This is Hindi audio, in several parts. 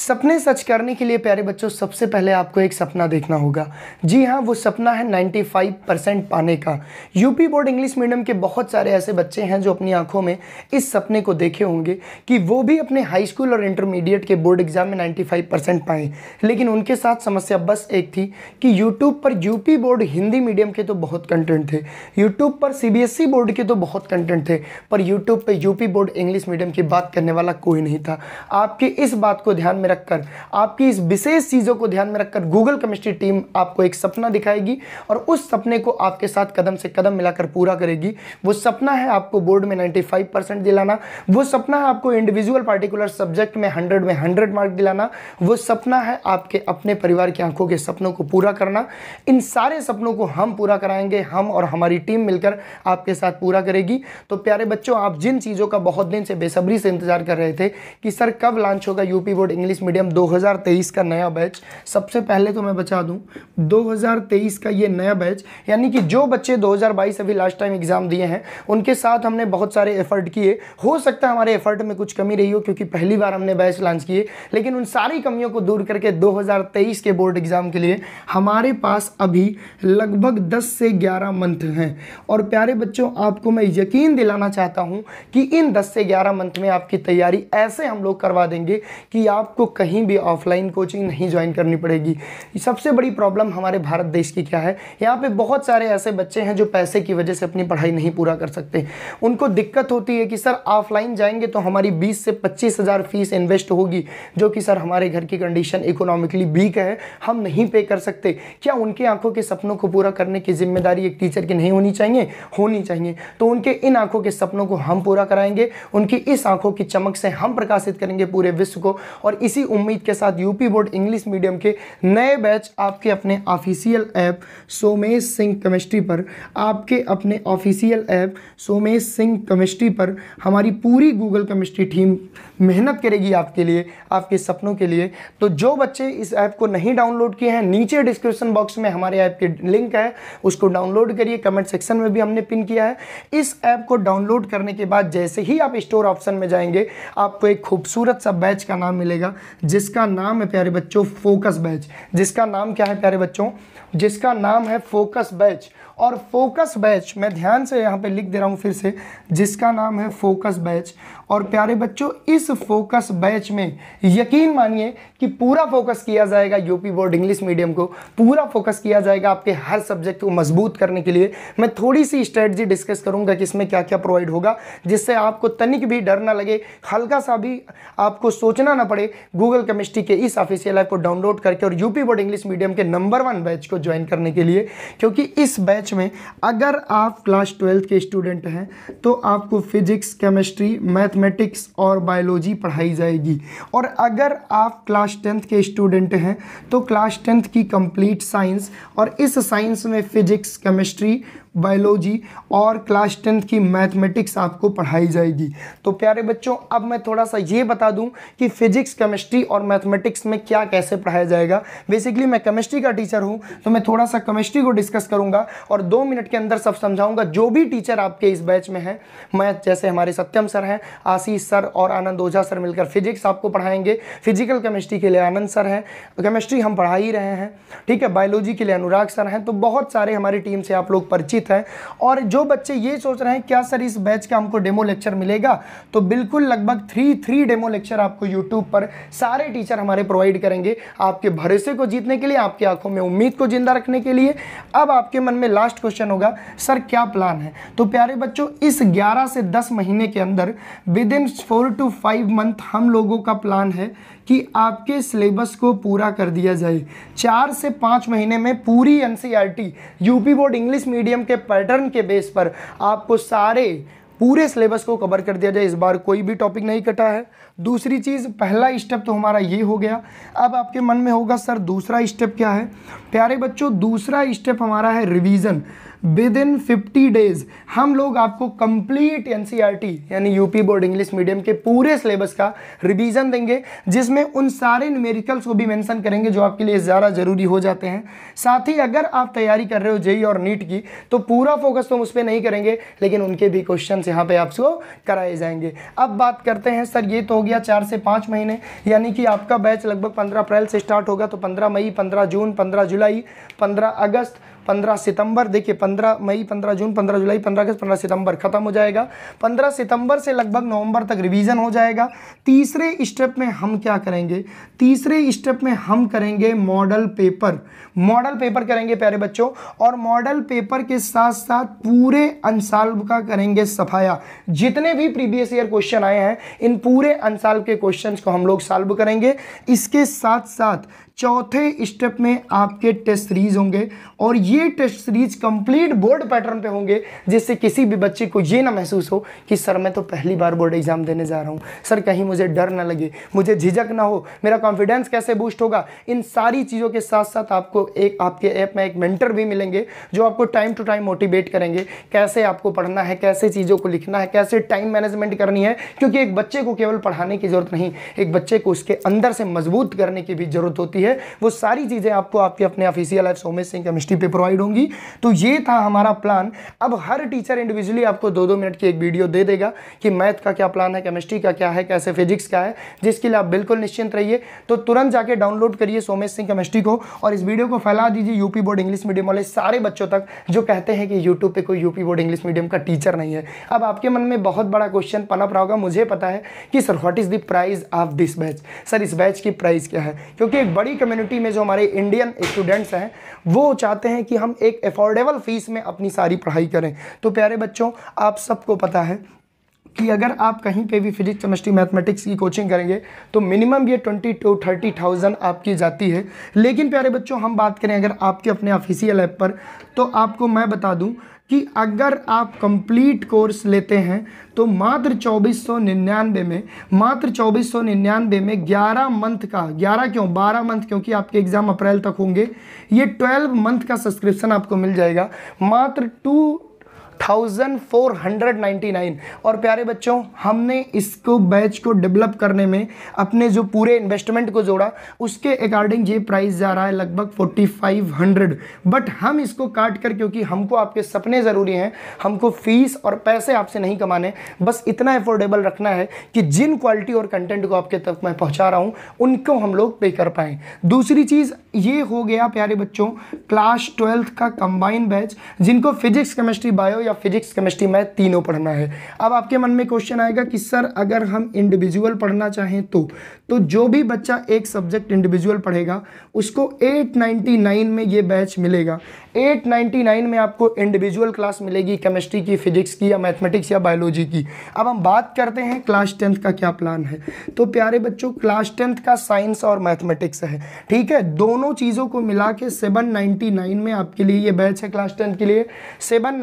सपने सच करने के लिए प्यारे बच्चों सबसे पहले आपको एक सपना देखना होगा जी हाँ वो सपना है 95 परसेंट पाने का यूपी बोर्ड इंग्लिश मीडियम के बहुत सारे ऐसे बच्चे हैं जो अपनी आंखों में इस सपने को देखे होंगे कि वो भी अपने हाई स्कूल और इंटरमीडिएट के बोर्ड एग्जाम में 95 परसेंट पाएँ लेकिन उनके साथ समस्या बस एक थी कि यूट्यूब पर यूपी बोर्ड हिंदी मीडियम के तो बहुत कंटेंट थे यूट्यूब पर सी बोर्ड e के तो बहुत कंटेंट थे पर यूट्यूब पर यूपी बोर्ड इंग्लिश मीडियम की बात करने वाला कोई नहीं था आपके इस बात को ध्यान में रखकर आपकी इस विशेष चीज़ों को ध्यान में रखकर गूगल केमिस्ट्री टीम आपको एक सपना दिखाएगी और उस सपने को आपके साथ कदम से कदम मिलाकर पूरा करेगी वो सपना है आपको बोर्ड में 95 परसेंट दिलाना वो सपना है आपको इंडिविजुअल पार्टिकुलर सब्जेक्ट में हंड्रेड में हंड्रेड मार्क दिलाना वो सपना है आपके अपने परिवार की आंखों के सपनों को पूरा करना इन सारे सपनों को हम पूरा कराएंगे हम और हमारी टीम मिलकर आपके साथ पूरा करेगी तो प्यारे बच्चों आप जिन चीज़ों का बहुत दिन से बेसब्री से इंतजार कर रहे थे कि सर कब लॉन्च होगा UP board English English medium 2023 का नया बैच सबसे पहले तो मैं बता दूं 2023 का ये नया बैच यानी कि जो बच्चे 2022 अभी लास्ट टाइम एग्ज़ाम दिए हैं उनके साथ हमने बहुत सारे एफर्ट किए हो सकता है हमारे एफर्ट में कुछ कमी रही हो क्योंकि पहली बार हमने बैच लॉन्च किए लेकिन उन सारी कमियों को दूर करके दो के बोर्ड एग्ज़ाम के लिए हमारे पास अभी लगभग दस से ग्यारह मंथ हैं और प्यारे बच्चों आपको मैं यकीन दिलाना चाहता हूँ कि इन दस से ग्यारह मंथ में आपकी तैयारी ऐसे हम लोग करवा देंगे कि आपको आपको कहीं भी ऑफलाइन कोचिंग नहीं ज्वाइन करनी पड़ेगी सबसे बड़ी प्रॉब्लम हमारे भारत देश की क्या है यहाँ पे बहुत सारे ऐसे बच्चे हैं जो पैसे की वजह से अपनी पढ़ाई नहीं पूरा कर सकते उनको दिक्कत होती है कि सर ऑफलाइन जाएंगे तो हमारी बीस से पच्चीस फीस इन्वेस्ट होगी जो कि सर हमारे घर की कंडीशन इकोनॉमिकली वीक है हम नहीं पे कर सकते क्या उनकी आंखों के सपनों को पूरा करने की जिम्मेदारी एक टीचर की नहीं होनी चाहिए होनी चाहिए तो उनके इन आंखों के सपनों को हम पूरा कराएंगे उनकी इस आंखों की चमक से हम प्रकाशित करेंगे पूरे विश्व को और इस इसी उम्मीद के साथ यूपी बोर्ड इंग्लिश मीडियम के नए बैच आपके अपने official app Somesh Singh chemistry पर आपके अपने official app Somesh Singh chemistry पर हमारी पूरी गूगल केमिस्ट्री टीम मेहनत करेगी आपके लिए आपके सपनों के लिए तो जो बच्चे इस ऐप को नहीं डाउनलोड किए हैं नीचे डिस्क्रिप्शन बॉक्स में हमारे ऐप के लिंक है उसको डाउनलोड करिए कमेंट सेक्शन में भी हमने पिन किया है इस ऐप को डाउनलोड करने के बाद जैसे ही आप स्टोर ऑप्शन में जाएंगे आपको एक खूबसूरत सा बैच का नाम मिलेगा जिसका नाम है प्यारे बच्चों फोकस बैच जिसका नाम क्या है प्यारे बच्चों जिसका नाम है फोकस बैच और फोकस बैच मैं ध्यान से यहाँ पे लिख दे रहा हूँ फिर से जिसका नाम है फोकस बैच और प्यारे बच्चों इस फोकस बैच में यकीन मानिए कि पूरा फोकस किया जाएगा यूपी बोर्ड इंग्लिश मीडियम को पूरा फोकस किया जाएगा आपके हर सब्जेक्ट को मजबूत करने के लिए मैं थोड़ी सी स्ट्रेटजी डिस्कस करूँगा कि इसमें क्या क्या प्रोवाइड होगा जिससे आपको तनिक भी डर ना लगे हल्का सा भी आपको सोचना ना पड़े गूगल केमिस्ट्री के इस ऑफिशियल ऐप को डाउनलोड करके और यूपी बोर्ड इंग्लिश मीडियम के नंबर वन बैच को ज्वाइन करने के लिए क्योंकि इस बैच में अगर आप क्लास ट्वेल्थ के स्टूडेंट हैं तो आपको फिजिक्स केमिस्ट्री मैथमेटिक्स और बायोलॉजी पढ़ाई जाएगी और अगर आप क्लास टेंथ के स्टूडेंट हैं तो क्लास टेंथ की कंप्लीट साइंस और इस साइंस में फिजिक्स केमिस्ट्री बायोलॉजी और क्लास टेंथ की मैथमेटिक्स आपको पढ़ाई जाएगी तो प्यारे बच्चों अब मैं थोड़ा सा ये बता दूं कि फिजिक्स केमिस्ट्री और मैथमेटिक्स में क्या कैसे पढ़ाया जाएगा बेसिकली मैं केमिस्ट्री का टीचर हूँ तो मैं थोड़ा सा केमिस्ट्री को डिस्कस करूंगा और दो मिनट के अंदर सब समझाऊंगा जो भी टीचर आपके इस बैच में है मैं जैसे हमारे सत्यम सर हैं आशीष सर और आनंद ओझा सर मिलकर फिजिक्स आपको पढ़ाएंगे फिजिकल केमिस्ट्री के लिए आनंद सर हैं केमिस्ट्री हम पढ़ा ही रहे हैं ठीक है बायोलॉजी के लिए अनुराग सर हैं तो बहुत सारे हमारी टीम से आप लोग परिचित निश्चित है और जो बच्चे ये सोच रहे हैं क्या सर इस बैच का हमको डेमो लेक्चर मिलेगा तो बिल्कुल लगभग थ्री थ्री डेमो लेक्चर आपको यूट्यूब पर सारे टीचर हमारे प्रोवाइड करेंगे आपके भरोसे को जीतने के लिए आपकी आंखों में उम्मीद को जिंदा रखने के लिए अब आपके मन में लास्ट क्वेश्चन होगा सर क्या प्लान है तो प्यारे बच्चों इस 11 से 10 महीने के अंदर within four to five month हम लोगों का प्लान है कि आपके सिलेबस को पूरा कर दिया जाए चार से पाँच महीने में पूरी एन यूपी बोर्ड इंग्लिश मीडियम के पैटर्न के बेस पर आपको सारे पूरे सिलेबस को कवर कर दिया जाए इस बार कोई भी टॉपिक नहीं कटा है दूसरी चीज़ पहला स्टेप तो हमारा ये हो गया अब आपके मन में होगा सर दूसरा स्टेप क्या है प्यारे बच्चों दूसरा स्टेप हमारा है revision within fifty days हम लोग आपको कंप्लीट एन e यानी यूपी बोर्ड इंग्लिश मीडियम के पूरे सिलेबस का रिवीजन देंगे जिसमें उन सारे न्यूमेरिकल्स को भी मेंशन करेंगे जो आपके लिए ज़्यादा ज़रूरी हो जाते हैं साथ ही अगर आप तैयारी कर रहे हो जेई और नीट की तो पूरा फोकस तो हम उस पर नहीं करेंगे लेकिन उनके भी क्वेश्चन यहाँ पर आपको कराए जाएंगे अब बात करते हैं सर ये तो हो गया चार से पाँच महीने यानी कि आपका बैच लगभग पंद्रह अप्रैल से स्टार्ट होगा तो पंद्रह मई पंद्रह जून पंद्रह जुलाई पंद्रह अगस्त पंद्रह सितंबर देखिए पंद्रह मई पंद्रह जून पंद्रह जुलाई पंद्रह अगस्त पंद्रह सितंबर खत्म हो जाएगा पंद्रह सितंबर से लगभग नवंबर तक रिवीजन हो जाएगा तीसरे स्टेप में हम क्या करेंगे तीसरे स्टेप में हम करेंगे मॉडल पेपर मॉडल पेपर करेंगे प्यारे बच्चों और मॉडल पेपर के साथ साथ पूरे अनसाल्व का करेंगे सफाया जितने भी प्रीवियस ईयर क्वेश्चन आए हैं इन पूरे अनसाल्व के क्वेश्चन को हम लोग सॉल्व करेंगे इसके साथ साथ चौथे स्टेप में आपके टेस्ट सीरीज होंगे और ये test series complete board pattern पे होंगे जिससे किसी भी बच्चे को ये ना महसूस हो कि सर मैं तो पहली बार बोर्ड एग्ज़ाम देने जा रहा हूँ सर कहीं मुझे डर ना लगे मुझे झिझक ना हो मेरा कॉन्फिडेंस कैसे बूस्ट होगा इन सारी चीज़ों के साथ साथ आपको एक आपके ऐप में एक मेंटर भी मिलेंगे जो आपको टाइम टू टाइम मोटिवेट करेंगे कैसे आपको पढ़ना है कैसे चीज़ों को लिखना है कैसे टाइम मैनेजमेंट करनी है क्योंकि एक बच्चे को केवल पढ़ाने की ज़रूरत नहीं एक बच्चे को उसके अंदर से मजबूत करने की भी ज़रूरत होती है है वो सारी चीज़ें आपको आपके अपने official app Somesh Singh chemistry पे प्रोवाइड होंगी तो ये था हमारा प्लान अब हर टीचर इंडिविजुअली आपको दो दो मिनट की एक वीडियो दे देगा कि मैथ का क्या प्लान है केमिस्ट्री का क्या है कैसे फिजिक्स का है जिसके लिए आप बिल्कुल निश्चिंत रहिए तो तुरंत जाके डाउनलोड करिए सोमेश सिंह केमिस्ट्री को और इस वीडियो को फैला दीजिए यूपी बोर्ड इंग्लिश मीडियम वाले सारे बच्चों तक जो कहते हैं कि यूट्यूब पर कोई यूपी बोर्ड इंग्लिश मीडियम का टीचर नहीं है अब आपके मन में बहुत बड़ा क्वेश्चन पनप रहा होगा मुझे पता है कि sir what is the price of this batch sir इस बैच की प्राइस क्या है क्योंकि एक बड़ी हमारी कम्युनिटी में जो हमारे इंडियन स्टूडेंट्स हैं वो चाहते हैं कि हम एक अफोर्डेबल फ़ीस में अपनी सारी पढ़ाई करें तो प्यारे बच्चों आप सबको पता है कि अगर आप कहीं पे भी फिजिक्स केमिस्ट्री मैथमेटिक्स की कोचिंग करेंगे तो मिनिमम ये ट्वेंटी टू थर्टी थाउजेंड आपकी जाती है लेकिन प्यारे बच्चों हम बात करें अगर आपके अपने ऑफिशियल ऐप पर तो आपको मैं बता दूं कि अगर आप कंप्लीट कोर्स लेते हैं तो मात्र चौबीस सौ निन्यानवे में मात्र चौबीस सौ में ग्यारह मंथ का ग्यारह क्यों बारह मंथ क्योंकि आपके एग्ज़ाम अप्रैल तक होंगे ये ट्वेल्व मंथ का सब्सक्रिप्शन आपको मिल जाएगा मात्र टू 1499 और प्यारे बच्चों हमने इसको बैच को डेवलप करने में अपने जो पूरे इन्वेस्टमेंट को जोड़ा उसके अकॉर्डिंग ये प्राइस जा रहा है लगभग 4500 बट हम इसको काट कर क्योंकि हमको आपके सपने ज़रूरी हैं हमको फीस और पैसे आपसे नहीं कमाने बस इतना अफोर्डेबल रखना है कि जिन क्वालिटी और कंटेंट को आपके तक मैं पहुँचा रहा हूँ उनको हम लोग पे कर पाएँ दूसरी चीज़ ये हो गया प्यारे बच्चों क्लास ट्वेल्थ का कंबाइन बैच जिनको फिजिक्स केमिस्ट्री बायो या का फिजिक्स केमिस्ट्री मैथ तीनों पढ़ना है अब आपके मन में क्वेश्चन आएगा कि सर अगर हम इंडिविजुअल पढ़ना चाहें तो तो जो भी बच्चा एक सब्जेक्ट इंडिविजुअल पढ़ेगा उसको 899 में ये बैच मिलेगा 899 में आपको इंडिविजुअल क्लास मिलेगी केमिस्ट्री की फिजिक्स की या मैथमेटिक्स या बायोलॉजी की अब हम बात करते हैं क्लास टेंथ का क्या प्लान है तो प्यारे बच्चों क्लास टेंथ का साइंस और मैथमेटिक्स है ठीक है दोनों चीज़ों को मिला के सेवन में आपके लिए ये बैच है क्लास टेंथ के लिए सेवन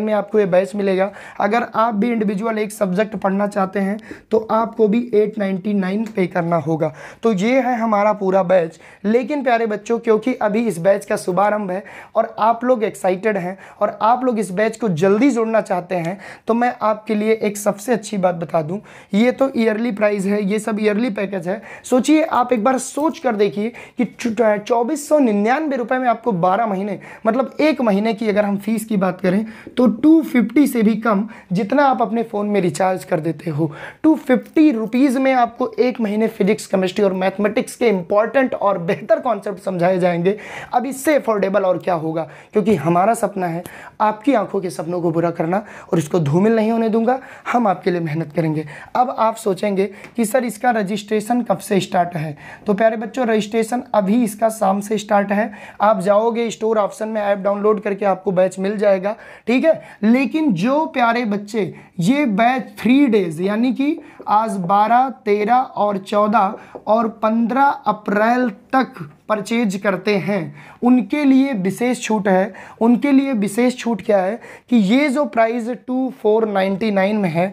ऑनलाइन में आपको ये बैच मिलेगा अगर आप भी इंडिविजुअल एक सब्जेक्ट पढ़ना चाहते हैं तो आपको भी एट नाइन पे करना होगा तो ये है हमारा पूरा बैच लेकिन प्यारे बच्चों क्योंकि अभी इस बैच का शुभारंभ है और आप लोग एक्साइटेड हैं और आप लोग इस बैच को जल्दी जोड़ना चाहते हैं तो मैं आपके लिए एक सबसे अच्छी बात बता दूँ ये तो ईयरली प्राइज है ये सब ईयरली पैकेज है सोचिए आप एक बार सोच कर देखिए कि चौबीस सौ निन्यानवे रुपये में आपको बारह महीने मतलब एक महीने की अगर हम फीस की बात करें तो टू फिफ्टी से भी कम जितना आप अपने फ़ोन में रिचार्ज कर देते हो टू फिफ्टी रुपीज़ में आपको एक महीने फिजिक्स केमिस्ट्री और मैथमेटिक्स के इंपॉर्टेंट और बेहतर कॉन्सेप्ट समझाए जाएंगे अब इससे अफोर्डेबल और क्या होगा क्योंकि हमारा सपना है आपकी आंखों के सपनों को पूरा करना और इसको धूमिल नहीं होने दूंगा हम आपके लिए मेहनत करेंगे अब आप सोचेंगे कि सर इसका रजिस्ट्रेशन कब से स्टार्ट है तो प्यारे बच्चों रजिस्ट्रेशन अभी इसका शाम से स्टार्ट है आप जाओगे स्टोर ऑप्शन में ऐप डाउनलोड करके आपको बैच मिल जाएगा ठीक है लेकिन जो प्यारे बच्चे ये बैच थ्री डेज यानी कि आज 12, 13 और 14 और 15 अप्रैल तक परचेज करते हैं उनके लिए विशेष छूट है उनके लिए विशेष छूट क्या है कि ये जो price two four ninety nine में है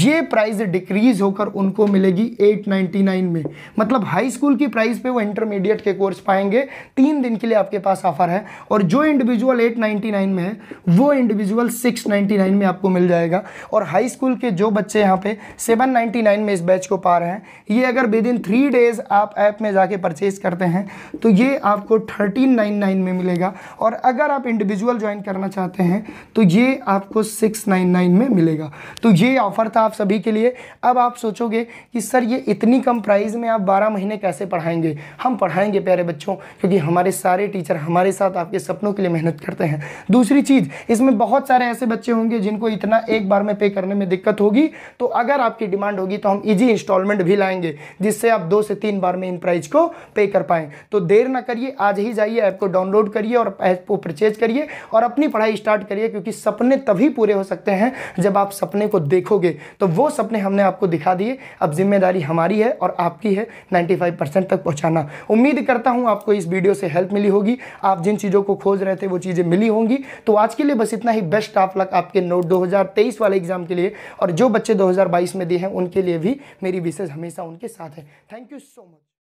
ये प्राइस डिक्रीज़ होकर उनको मिलेगी एट नाइन्टी नाइन में मतलब हाई स्कूल की प्राइस पे वो इंटरमीडिएट के कोर्स पाएंगे तीन दिन के लिए आपके पास ऑफर है और जो इंडिविजुअल एट नाइन्टी नाइन में है वो इंडिविजुअल सिक्स नाइन्टी नाइन में आपको मिल जाएगा और हाई स्कूल के जो बच्चे यहाँ पे सेवन नाइन्टी नाइन में इस बैच को पा रहे हैं ये अगर विद इन थ्री डेज आप ऐप में जाके परचेज करते हैं तो ये आपको थर्टीन नाइन नाइन में मिलेगा और अगर आप इंडिविजुअल ज्वाइन करना चाहते हैं तो ये आपको सिक्स नाइन नाइन में मिलेगा तो ये ऑफ़र था आप सभी के लिए अब आप सोचोगे कि सर ये इतनी कम प्राइस में आप बारह महीने कैसे पढ़ाएंगे हम पढ़ाएंगे प्यारे बच्चों क्योंकि हमारे सारे टीचर हमारे साथ आपके सपनों के लिए मेहनत करते हैं दूसरी चीज़ इसमें बहुत सारे ऐसे बच्चे होंगे जिनको इतना एक बार में पे करने में दिक्कत होगी तो अगर आपकी डिमांड होगी तो हम इजी इंस्टॉलमेंट भी लाएंगे जिससे आप दो से तीन बार में इन प्राइज को पे कर पाए तो देर ना करिए आज ही जाइए ऐप को डाउनलोड करिए और ऐप को परचेज करिए और अपनी पढ़ाई स्टार्ट करिए क्योंकि सपने तभी पूरे हो सकते हैं जब आप सपने को देखोगे तो वो सपने हमने आपको दिखा दिए अब जिम्मेदारी हमारी है और आपकी है 95% तक पहुंचाना उम्मीद करता हूं आपको इस वीडियो से हेल्प मिली होगी आप जिन चीज़ों को खोज रहे थे वो चीज़ें मिली होंगी तो आज के लिए बस इतना ही बेस्ट ऑफ लक आपके नोट दो वाले एग्जाम के लिए और जो बच्चे दो में दिए हैं उनके लिए भी मेरी विशेष हमेशा उनके साथ है थैंक यू सो मच